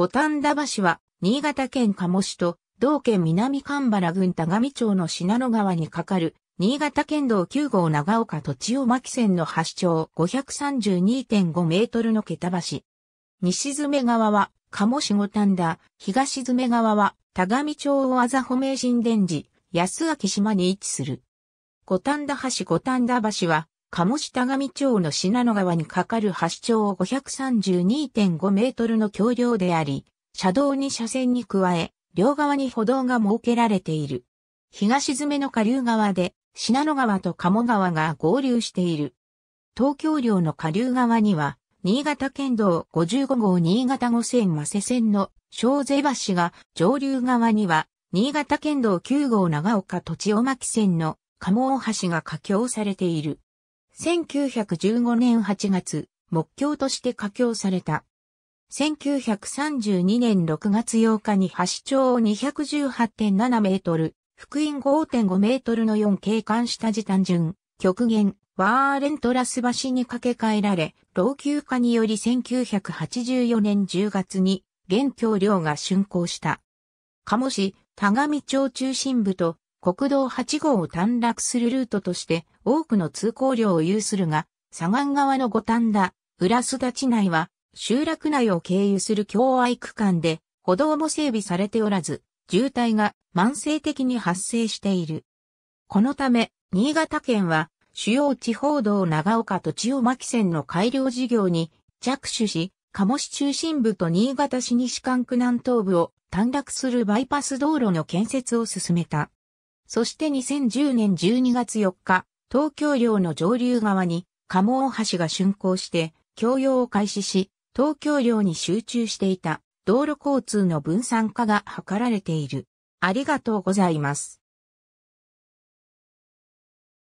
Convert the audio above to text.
五反田橋は、新潟県鴨市と、同県南神原郡田上町の信濃川に架かる、新潟県道9号長岡土地尾巻線の橋長532.5メートルの桁橋。西詰川は、鴨市五反田、東詰川は、田上町をあざほ名神殿寺、安明島に位置する。五反田橋五反田橋は、鴨下上町の信濃川に架かる橋長532.5メートルの橋梁であり、車道に車線に加え、両側に歩道が設けられている。東詰めの下流側で、信濃川と鴨川が合流している。東京領の下流側には、新潟県道55号新潟五線マ瀬線の小瀬橋が、上流側には、新潟県道9号長岡土地尾巻線の鴨大橋が架橋されている。1915年8月、目標として架橋された。1932年6月8日に橋長を218.7メートル、福音5.5メートルの4景観下地単純、極限、ワーレントラス橋に架け替えられ、老朽化により1984年10月に、現橋梁が竣工した。鴨市、田上町中心部と国道8号を短絡するルートとして多くの通行量を有するが、左岸側の五反田、浦須田地内は集落内を経由する境愛区間で歩道も整備されておらず、渋滞が慢性的に発生している。このため、新潟県は主要地方道長岡と千代巻線の改良事業に着手し、鴨市中心部と新潟市西間区南東部を短絡するバイパス道路の建設を進めた。そして2010年12月4日、東京領の上流側に、鴨大橋が竣工して、供用を開始し、東京領に集中していた道路交通の分散化が図られている。ありがとうございます。